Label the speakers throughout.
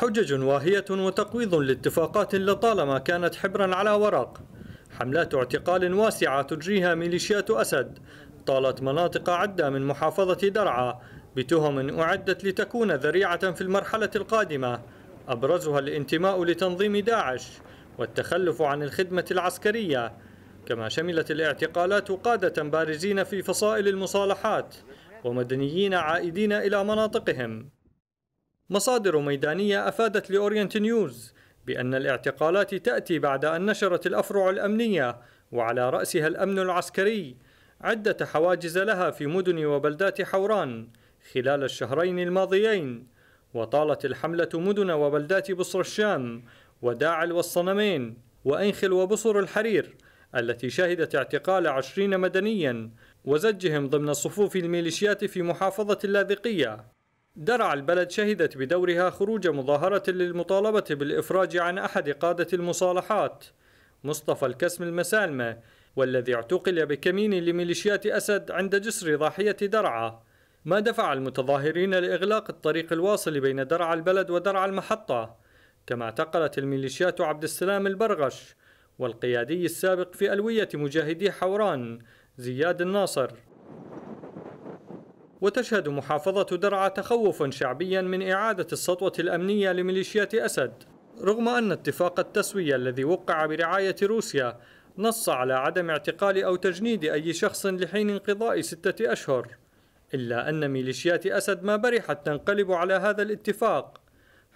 Speaker 1: حجج واهية وتقويض لاتفاقات لطالما كانت حبرا على ورق حملات اعتقال واسعة تجريها ميليشيات أسد طالت مناطق عدة من محافظة درعا بتهم أعدت لتكون ذريعة في المرحلة القادمة أبرزها الانتماء لتنظيم داعش والتخلف عن الخدمة العسكرية كما شملت الاعتقالات قادة بارزين في فصائل المصالحات ومدنيين عائدين إلى مناطقهم مصادر ميدانية أفادت لأورينت نيوز بأن الاعتقالات تأتي بعد أن نشرت الأفرع الأمنية وعلى رأسها الأمن العسكري عدة حواجز لها في مدن وبلدات حوران خلال الشهرين الماضيين وطالت الحملة مدن وبلدات بصر الشام وداعل والصنمين وأنخل وبصر الحرير التي شهدت اعتقال عشرين مدنيا وزجهم ضمن صفوف الميليشيات في محافظة اللاذقية درع البلد شهدت بدورها خروج مظاهرة للمطالبة بالإفراج عن أحد قادة المصالحات مصطفى الكسم المسالمة والذي اعتقل بكمين لميليشيات أسد عند جسر ضاحية درعا ما دفع المتظاهرين لإغلاق الطريق الواصل بين درعا البلد ودرعا المحطة كما اعتقلت الميليشيات عبد السلام البرغش والقيادي السابق في ألوية مجاهدي حوران زياد الناصر وتشهد محافظة درعا تخوفا شعبيا من إعادة السطوة الأمنية لميليشيات أسد رغم أن اتفاق التسوية الذي وقع برعاية روسيا نص على عدم اعتقال أو تجنيد أي شخص لحين انقضاء ستة أشهر إلا أن ميليشيات أسد ما برحت تنقلب على هذا الاتفاق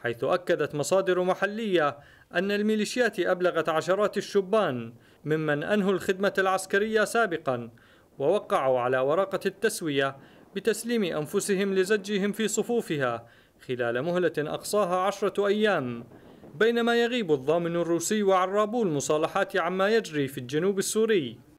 Speaker 1: حيث أكدت مصادر محلية أن الميليشيات أبلغت عشرات الشبان ممن أنهوا الخدمة العسكرية سابقا ووقعوا على ورقة التسوية بتسليم أنفسهم لزجهم في صفوفها خلال مهلة أقصاها عشرة أيام بينما يغيب الضامن الروسي وعرابو المصالحات عما يجري في الجنوب السوري